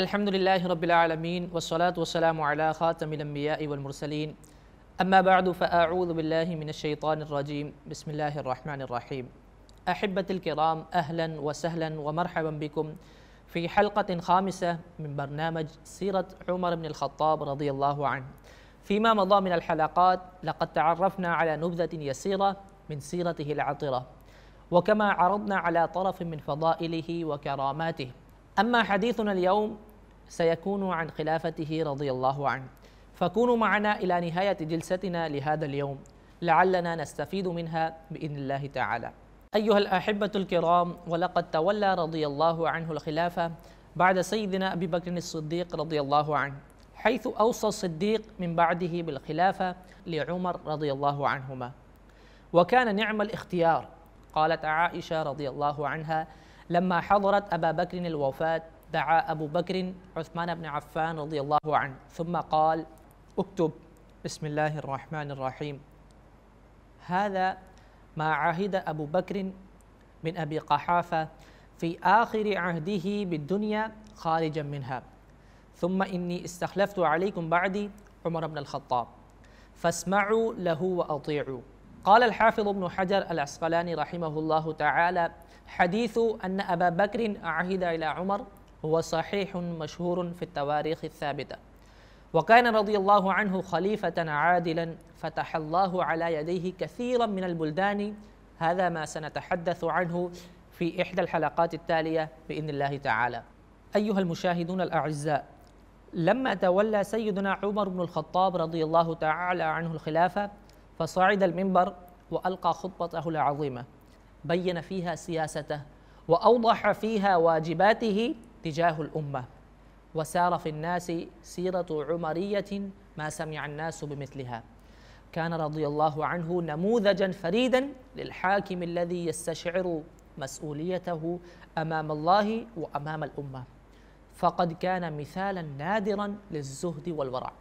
الحمد لله رب العالمين والصلاة والسلام على خاتم الأنبياء والمرسلين أما بعد فأعوذ بالله من الشيطان الرجيم بسم الله الرحمن الرحيم أحبة الكرام أهلا وسهلا ومرحبا بكم في حلقة خامسة من برنامج سيرة عمر بن الخطاب رضي الله عنه فيما مضى من الحلقات لقد تعرفنا على نبذة يسيرة من سيرته العطرة وكما عرضنا على طرف من فضائله وكراماته أما حديثنا اليوم سيكون عن خلافته رضي الله عنه فكونوا معنا إلى نهاية جلستنا لهذا اليوم لعلنا نستفيد منها بإذن الله تعالى أيها الأحبة الكرام ولقد تولى رضي الله عنه الخلافة بعد سيدنا أبي بكر الصديق رضي الله عنه حيث أوصى الصديق من بعده بالخلافة لعمر رضي الله عنهما وكان نعم الاختيار قالت عائشة رضي الله عنها لما حضرت أبا بكر الوفاة دعا أبو بكر عثمان بن عفان رضي الله عنه ثم قال اكتب بسم الله الرحمن الرحيم هذا ما عهد أبو بكر من أبي قحافة في آخر عهده بالدنيا خارجا منها ثم إني استخلفت عليكم بعدي عمر بن الخطاب فاسمعوا له وأطيعوا قال الحافظ ابن حجر العسقلاني رحمه الله تعالى حديث أن أبا بكر عهد إلى عمر هو صحيح مشهور في التواريخ الثابتة وكان رضي الله عنه خليفة عادلا فتح الله على يديه كثيرا من البلدان هذا ما سنتحدث عنه في إحدى الحلقات التالية بإذن الله تعالى أيها المشاهدون الأعزاء لما تولى سيدنا عمر بن الخطاب رضي الله تعالى عنه الخلافة فصعد المنبر وألقى خطبته العظيمة بين فيها سياسته وأوضح فيها واجباته تجاه الأمة وسار في الناس سيرة عمرية ما سمع الناس بمثلها كان رضي الله عنه نموذجا فريدا للحاكم الذي يستشعر مسؤوليته امام الله وامام الامه فقد كان مثالا نادرا للزهد والورع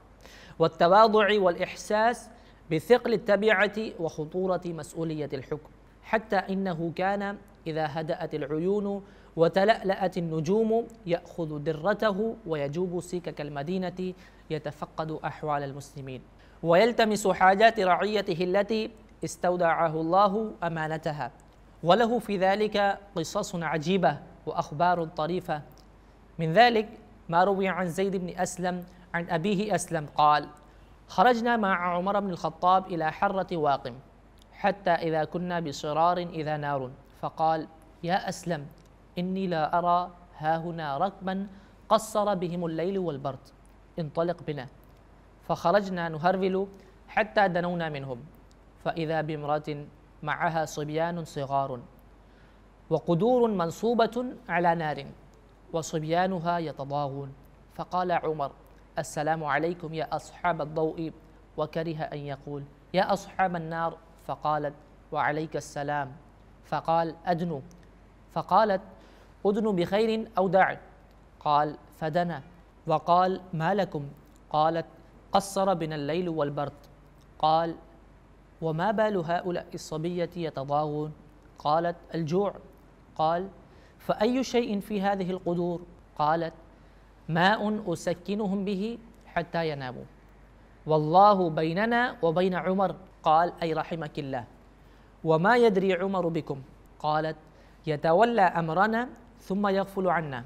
والتواضع والاحساس بثقل التبعه وخطوره مسؤوليه الحكم حتى انه كان اذا هدات العيون وتلألأت النجوم يأخذ درته ويجوب سكك المدينة يتفقد أحوال المسلمين ويلتمس حاجات رعيته التي استودعه الله أمانتها وله في ذلك قصص عجيبة وأخبار طريفة من ذلك ما روي عن زيد بن أسلم عن أبيه أسلم قال خرجنا مع عمر بن الخطاب إلى حرة واقم حتى إذا كنا بصرار إذا نار فقال يا أسلم إني لا أرى ها هنا ركبا قصر بهم الليل والبرد انطلق بنا فخرجنا نهرول حتى دنونا منهم فإذا بامرأة معها صبيان صغار وقدور منصوبة على نار وصبيانها يتضاغون فقال عمر السلام عليكم يا أصحاب الضوء وكره أن يقول يا أصحاب النار فقالت وعليك السلام فقال أدنو فقالت أدن بخير أو داع قال فدنا وقال ما لكم قالت قصر بنا الليل والبرد قال وما بال هؤلاء الصبية يتضاغون قالت الجوع قال فأي شيء في هذه القدور قالت ماء أسكنهم به حتى يناموا والله بيننا وبين عمر قال أي رحمك الله وما يدري عمر بكم قالت يتولى أمرنا ثم يغفل عنا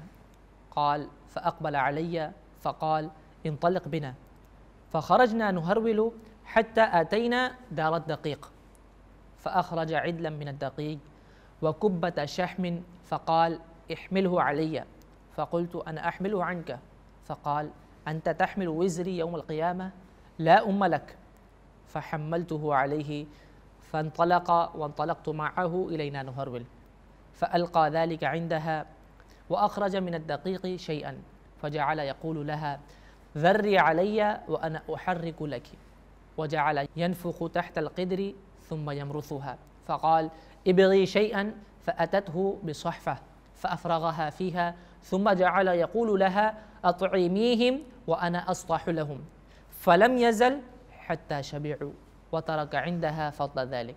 قال فأقبل علي فقال انطلق بنا فخرجنا نهرول حتى أتينا دار الدقيق فأخرج عدلا من الدقيق وكبة شحم فقال احمله علي فقلت أنا أحمله عنك فقال أنت تحمل وزري يوم القيامة لا أم لك فحملته عليه فانطلق وانطلقت معه إلينا نهرول فألقى ذلك عندها وأخرج من الدقيق شيئا فجعل يقول لها ذري علي وأنا أحرك لك وجعل ينفخ تحت القدر ثم يمرثها فقال ابغي شيئا فأتته بصحفة فأفرغها فيها ثم جعل يقول لها أطعميهم وأنا أصطح لهم فلم يزل حتى شبعوا وترك عندها فضل ذلك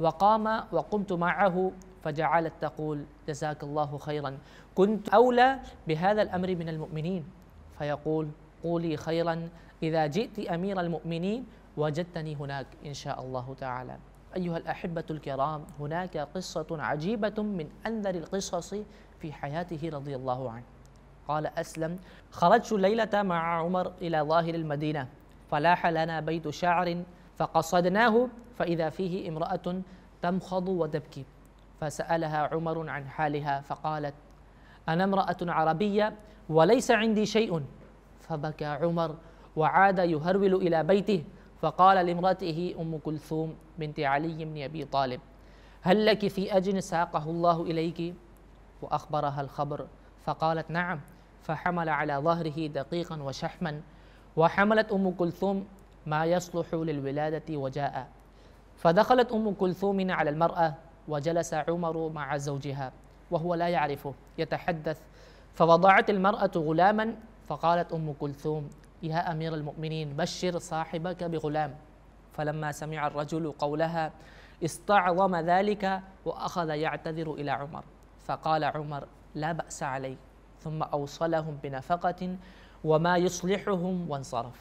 وقام وقمت معه فجعلت تقول جزاك الله خيرا كنت أولى بهذا الأمر من المؤمنين فيقول قولي خيرا إذا جئت أمير المؤمنين وجدتني هناك إن شاء الله تعالى أيها الأحبة الكرام هناك قصة عجيبة من أنذر القصص في حياته رضي الله عنه قال أسلم خرجت الليلة مع عمر إلى ظاهر المدينة فلاح لنا بيت شعر فقصدناه فإذا فيه امرأة تمخض وتبكي فسالها عمر عن حالها فقالت انا امراه عربيه وليس عندي شيء فبكى عمر وعاد يهرول الى بيته فقال لامراته ام كلثوم بنت علي بن ابي طالب هل لك في اجن ساقه الله اليك واخبرها الخبر فقالت نعم فحمل على ظهره دقيقا وشحما وحملت ام كلثوم ما يصلح للولاده وجاء فدخلت ام كلثوم على المراه وجلس عمر مع زوجها وهو لا يعرفه يتحدث فوضعت المرأة غلاما فقالت أم كلثوم يا أمير المؤمنين بشر صاحبك بغلام فلما سمع الرجل قولها استعظم ذلك وأخذ يعتذر إلى عمر فقال عمر لا بأس عليه ثم أوصلهم بنفقة وما يصلحهم وانصرف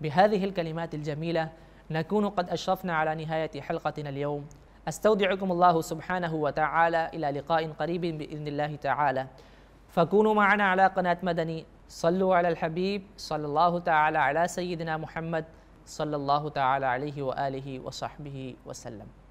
بهذه الكلمات الجميلة نكون قد أشرفنا على نهاية حلقتنا اليوم أستودعكم الله سبحانه وتعالى إلى لقاء قريب بإذن الله تعالى فكونوا معنا على قناة مدني صلوا على الحبيب صلى الله تعالى على سيدنا محمد صلى الله تعالى عليه وآله وصحبه وسلم